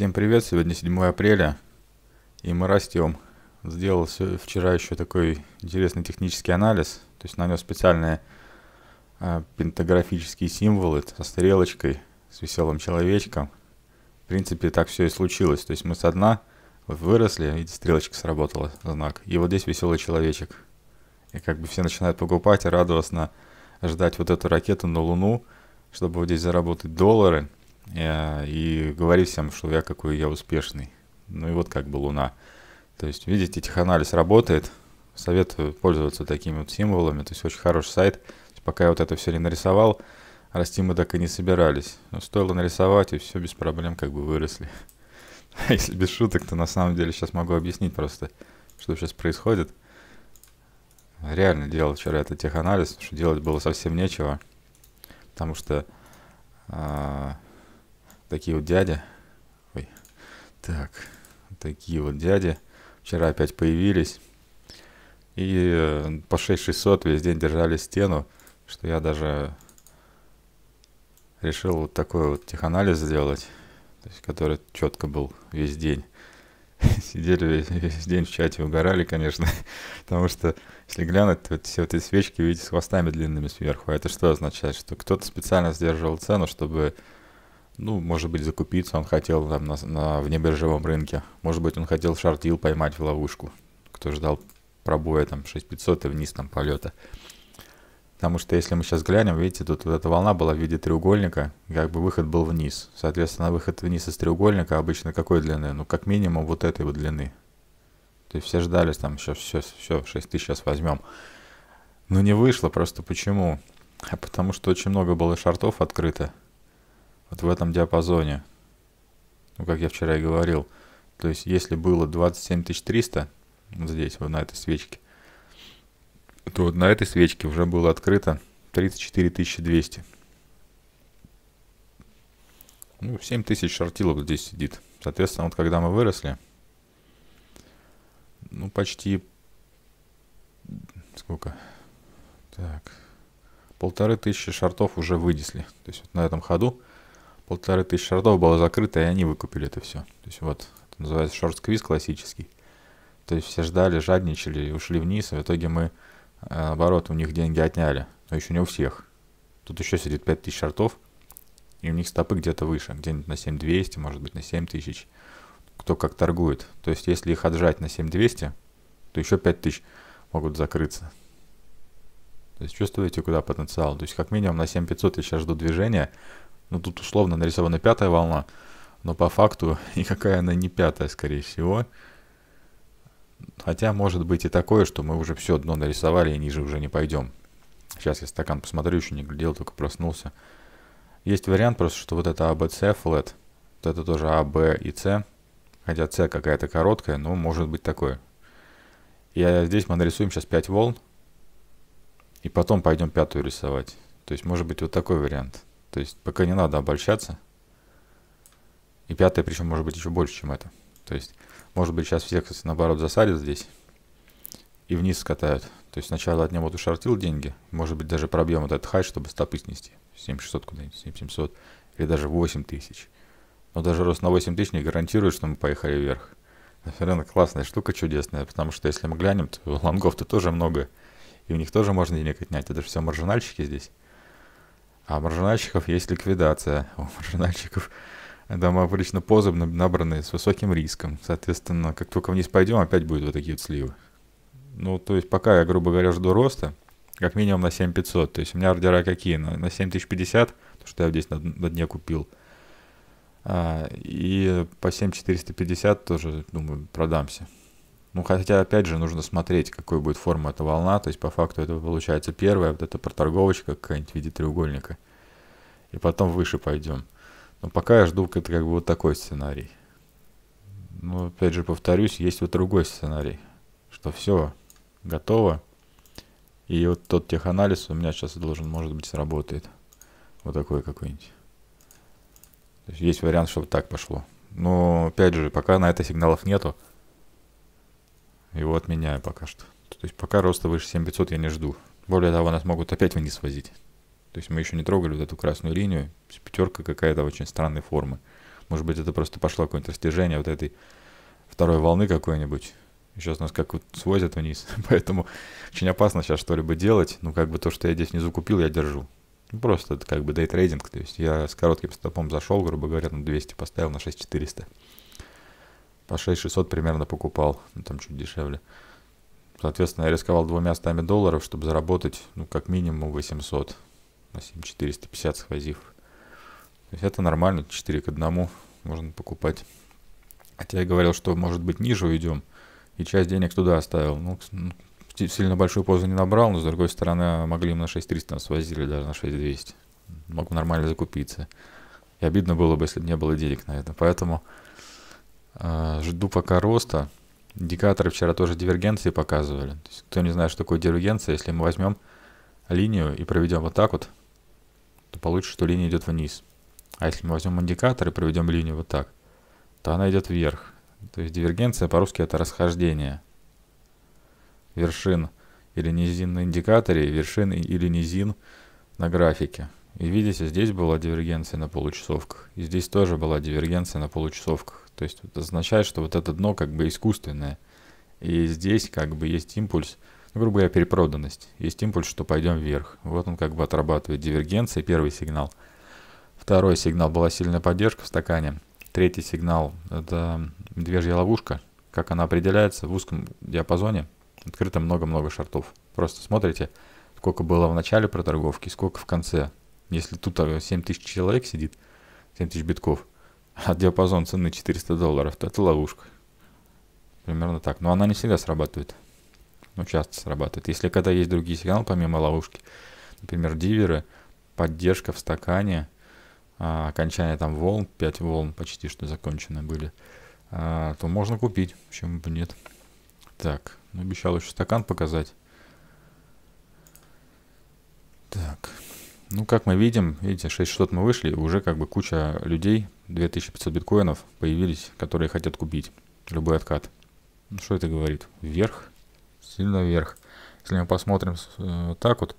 Всем привет, сегодня 7 апреля, и мы растем. Сделал вчера еще такой интересный технический анализ, то есть нанес специальные э, пентаграфические символы со стрелочкой, с веселым человечком. В принципе, так все и случилось, то есть мы со дна выросли, видите, стрелочка сработала, знак, и вот здесь веселый человечек. И как бы все начинают покупать и радостно ждать вот эту ракету на Луну, чтобы вот здесь заработать доллары – Э, и говори всем, что я какой я успешный. Ну и вот как бы Луна. То есть, видите, теханализ работает. Советую пользоваться такими вот символами. То есть очень хороший сайт. Пока я вот это все не нарисовал, расти мы так и не собирались. Но стоило нарисовать, и все без проблем как бы выросли. Если без шуток, то на самом деле сейчас могу объяснить просто, что сейчас происходит. Реально делал вчера этот теханализ, потому что делать было совсем нечего. Потому что э, такие вот дяди. Ой. Так, такие вот дяди. Вчера опять появились. И э, по 6600 весь день держали стену, что я даже решил вот такой вот теханализ сделать, то есть, который четко был весь день. Сидели весь, весь день в чате, угорали, конечно, потому что если глянуть, то вот все эти свечки, видите, с хвостами длинными сверху. А это что означает? Что кто-то специально сдерживал цену, чтобы ну, может быть, закупиться он хотел там на, на внебиржевом рынке. Может быть, он хотел шартил поймать в ловушку, кто ждал пробоя там 6500 и вниз там полета. Потому что если мы сейчас глянем, видите, тут вот эта волна была в виде треугольника, как бы выход был вниз. Соответственно, выход вниз из треугольника обычно какой длины? Ну, как минимум вот этой вот длины. То есть все ждали там еще все, все, 6 тысяч сейчас возьмем. Но не вышло, просто почему? А потому что очень много было шартов открыто вот в этом диапазоне. Ну, как я вчера и говорил. То есть, если было 27300 вот здесь, вот на этой свечке, то вот на этой свечке уже было открыто 34200. Ну, 7000 шортилов здесь сидит. Соответственно, вот когда мы выросли, ну, почти... Сколько? Так. Полторы тысячи шортов уже вынесли. То есть вот на этом ходу полторы тысячи шортов было закрыто, и они выкупили это все. То есть вот, это называется шорт-сквиз классический. То есть все ждали, жадничали и ушли вниз, и в итоге мы, наоборот, э, у них деньги отняли. Но еще не у всех. Тут еще сидит 5 тысяч шортов, и у них стопы где-то выше, где-нибудь на 7200, может быть, на 7000. Кто как торгует. То есть если их отжать на 7200, то еще 5000 могут закрыться. То есть чувствуете, куда потенциал? То есть как минимум на 7500 я сейчас жду движения, ну, тут условно нарисована пятая волна, но по факту никакая она не пятая, скорее всего. Хотя может быть и такое, что мы уже все дно нарисовали и ниже уже не пойдем. Сейчас я стакан посмотрю, еще не глядел, только проснулся. Есть вариант просто, что вот это ABC а flat, вот это тоже А, Б и С. Хотя С какая-то короткая, но может быть такое. И здесь мы нарисуем сейчас 5 волн. И потом пойдем пятую рисовать. То есть может быть вот такой вариант. То есть пока не надо обольщаться. И пятое, причем, может быть, еще больше, чем это. То есть, может быть, сейчас все, кстати, наоборот, засадят здесь и вниз скатают. То есть сначала от него вот ушортил деньги, может быть, даже пробьем вот этот хай, чтобы стопы снести. 7600 куда-нибудь, 7700 или даже 8000. Но даже рост на 8000 не гарантирует, что мы поехали вверх. Рынок классная штука, чудесная, потому что если мы глянем, то лонгов-то тоже много, и у них тоже можно денег отнять. Это же все маржинальщики здесь. А у маржинальщиков есть ликвидация. У маржинальщиков там обычно позы набраны с высоким риском. Соответственно, как только вниз пойдем, опять будут вот такие вот сливы. Ну, то есть пока я, грубо говоря, жду роста, как минимум на 7500. То есть у меня ордера какие? На, на 7050, то что я здесь на, на дне купил. А, и по 7450 тоже, думаю, продамся. Ну, хотя, опять же, нужно смотреть, какой будет форма эта волна. То есть, по факту, это получается первая, вот эта проторговочка какая-нибудь в виде треугольника. И потом выше пойдем. Но пока я жду это как бы вот такой сценарий. ну опять же, повторюсь, есть вот другой сценарий. Что все, готово. И вот тот теханализ у меня сейчас должен, может быть, сработает. Вот такой какой-нибудь. есть, есть вариант, чтобы так пошло. Но, опять же, пока на это сигналов нету его отменяю пока что. То есть пока роста выше 7500 я не жду. Более того, нас могут опять вниз возить. То есть мы еще не трогали вот эту красную линию. Пятерка какая-то очень странной формы. Может быть, это просто пошло какое-нибудь растяжение вот этой второй волны какой-нибудь. Сейчас нас как вот свозят вниз. Поэтому очень опасно сейчас что-либо делать. Ну, как бы то, что я здесь внизу купил, я держу. Ну, просто это как бы дейтрейдинг. То есть я с коротким стопом зашел, грубо говоря, на 200 поставил на 6400 по 6600 примерно покупал, ну, там чуть дешевле. Соответственно, я рисковал двумя стами долларов, чтобы заработать, ну, как минимум 800, на 7450 схвозив. То есть это нормально, 4 к 1 можно покупать. Хотя я говорил, что, может быть, ниже уйдем, и часть денег туда оставил. Ну, ну сильно большую позу не набрал, но, с другой стороны, могли им на 6300 нас свозили, даже на 6200. Мог нормально закупиться. И обидно было бы, если бы не было денег на это. Поэтому а, жду пока роста. Индикаторы вчера тоже дивергенции показывали. То есть, кто не знает, что такое дивергенция, если мы возьмем линию и проведем вот так вот, то получится, что линия идет вниз. А если мы возьмем индикатор и проведем линию вот так, то она идет вверх. То есть дивергенция по-русски это расхождение вершин или низин на индикаторе, вершин или низин на графике. И видите, здесь была дивергенция на получасовках. И здесь тоже была дивергенция на получасовках. То есть это означает, что вот это дно как бы искусственное. И здесь как бы есть импульс, ну, грубо говоря, перепроданность. Есть импульс, что пойдем вверх. Вот он как бы отрабатывает дивергенции, первый сигнал. Второй сигнал была сильная поддержка в стакане. Третий сигнал – это медвежья ловушка. Как она определяется в узком диапазоне, открыто много-много шортов, Просто смотрите, сколько было в начале проторговки, сколько в конце – если тут 7 э, тысяч человек сидит, 7 тысяч битков, а диапазон цены 400 долларов, то это ловушка. Примерно так. Но она не всегда срабатывает. Но ну, часто срабатывает. Если когда есть другие сигналы, помимо ловушки, например, диверы, поддержка в стакане, а, окончание там волн, 5 волн почти что закончены были, а, то можно купить. Почему бы нет? Так, обещал еще стакан показать. Так. Ну, как мы видим, видите, 6600 мы вышли, уже как бы куча людей, 2500 биткоинов появились, которые хотят купить любой откат. Ну, что это говорит? Вверх, сильно вверх. Если мы посмотрим э, так вот,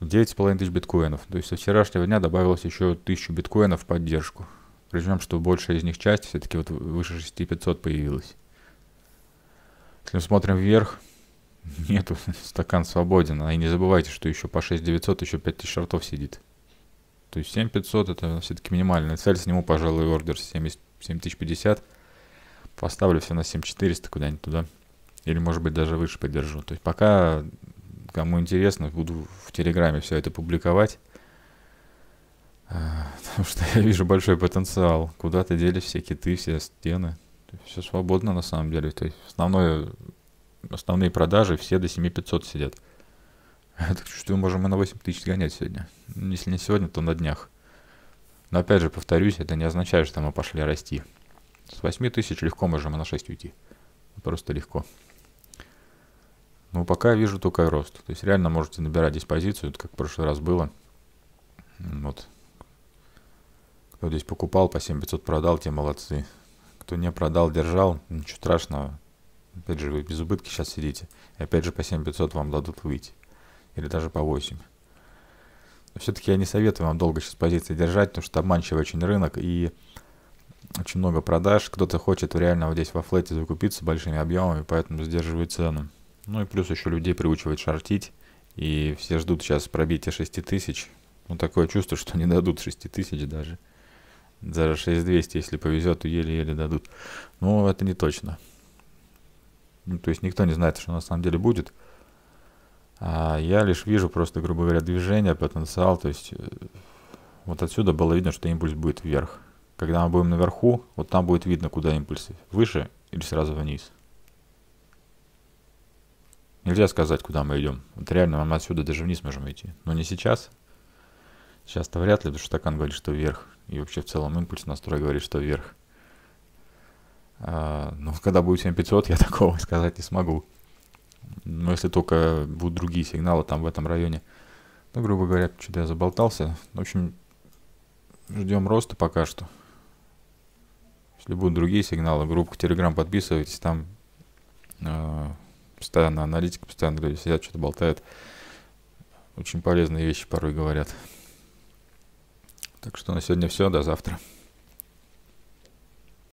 9,5 тысяч биткоинов. То есть со вчерашнего дня добавилось еще 1000 биткоинов в поддержку. Причем, что большая из них часть все-таки вот выше 6500 появилась. Если мы смотрим вверх, Нету, стакан свободен. А и не забывайте, что еще по 6900, еще 5000 шортов сидит. То есть 7500 это все-таки минимальная цель. Сниму, пожалуй, ордер 70, 7050. Поставлю все на 7400 куда-нибудь туда. Или, может быть, даже выше подержу. То есть пока кому интересно, буду в Телеграме все это публиковать. А, потому что я вижу большой потенциал. Куда-то делись все киты, все стены. Все свободно на самом деле. То есть основное основные продажи, все до 7500 сидят. Так что мы можем и на 8 тысяч гонять сегодня. Ну, если не сегодня, то на днях. Но опять же, повторюсь, это не означает, что мы пошли расти. С 8 тысяч легко можем и на 6 уйти. Просто легко. Но пока я вижу только рост. То есть реально можете набирать здесь позицию, как в прошлый раз было. Вот. Кто здесь покупал, по 7500 продал, те молодцы. Кто не продал, держал, ничего страшного. Опять же, вы без убытки сейчас сидите. И опять же, по 7500 вам дадут выйти. Или даже по 8. Но все-таки я не советую вам долго сейчас позиции держать, потому что обманчивый очень рынок и очень много продаж. Кто-то хочет реально вот здесь во флете закупиться большими объемами, поэтому сдерживает цену. Ну и плюс еще людей приучивает шортить. И все ждут сейчас пробития 6000. Ну такое чувство, что не дадут 6000 даже. Даже 6200, если повезет, то еле-еле дадут. Но это не точно. Ну, то есть никто не знает, что на самом деле будет. А я лишь вижу просто, грубо говоря, движение, потенциал. То есть э, вот отсюда было видно, что импульс будет вверх. Когда мы будем наверху, вот там будет видно, куда импульсы. Выше или сразу вниз. Нельзя сказать, куда мы идем. Вот реально мы отсюда даже вниз можем идти. Но не сейчас. Сейчас-то вряд ли, потому что стакан говорит, что вверх. И вообще в целом импульс настрой говорит, что вверх. А, Но ну, когда будет 7500, я такого сказать не смогу. Но если только будут другие сигналы там в этом районе. Ну, грубо говоря, что-то я заболтался. В общем, ждем роста пока что. Если будут другие сигналы, группа Telegram подписывайтесь, там э, постоянно аналитики, постоянно люди сидят, что-то болтают. Очень полезные вещи порой говорят. Так что на сегодня все, до завтра.